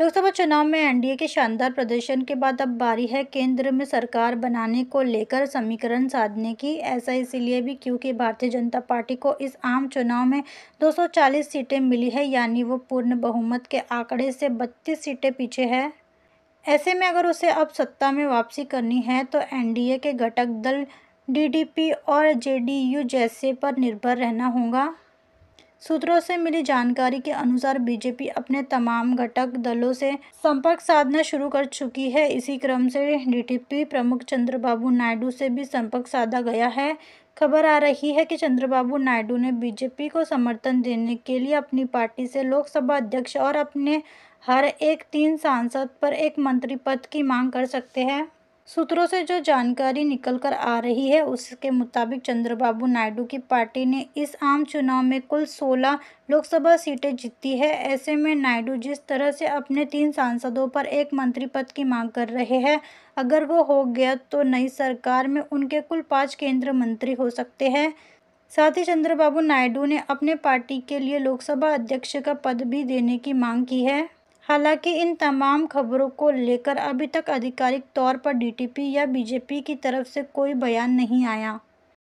लोकसभा चुनाव में एनडीए के शानदार प्रदर्शन के बाद अब बारी है केंद्र में सरकार बनाने को लेकर समीकरण साधने की ऐसा इसलिए भी क्योंकि भारतीय जनता पार्टी को इस आम चुनाव में 240 सीटें मिली है यानी वो पूर्ण बहुमत के आंकड़े से 32 सीटें पीछे है ऐसे में अगर उसे अब सत्ता में वापसी करनी है तो एन के घटक दल डी और जे जैसे पर निर्भर रहना होगा सूत्रों से मिली जानकारी के अनुसार बीजेपी अपने तमाम घटक दलों से संपर्क साधना शुरू कर चुकी है इसी क्रम से डीटीपी प्रमुख चंद्रबाबू नायडू से भी संपर्क साधा गया है खबर आ रही है कि चंद्रबाबू नायडू ने बीजेपी को समर्थन देने के लिए अपनी पार्टी से लोकसभा अध्यक्ष और अपने हर एक तीन सांसद पर एक मंत्री पद की मांग कर सकते हैं सूत्रों से जो जानकारी निकल कर आ रही है उसके मुताबिक चंद्रबाबू नायडू की पार्टी ने इस आम चुनाव में कुल 16 लोकसभा सीटें जीती है ऐसे में नायडू जिस तरह से अपने तीन सांसदों पर एक मंत्री पद की मांग कर रहे हैं अगर वो हो गया तो नई सरकार में उनके कुल पाँच केंद्र मंत्री हो सकते हैं साथ ही चंद्रबाबू नायडू ने अपने पार्टी के लिए लोकसभा अध्यक्ष का पद भी देने की मांग की है हालांकि इन तमाम खबरों को लेकर अभी तक आधिकारिक तौर पर डीटीपी या बीजेपी की तरफ से कोई बयान नहीं आया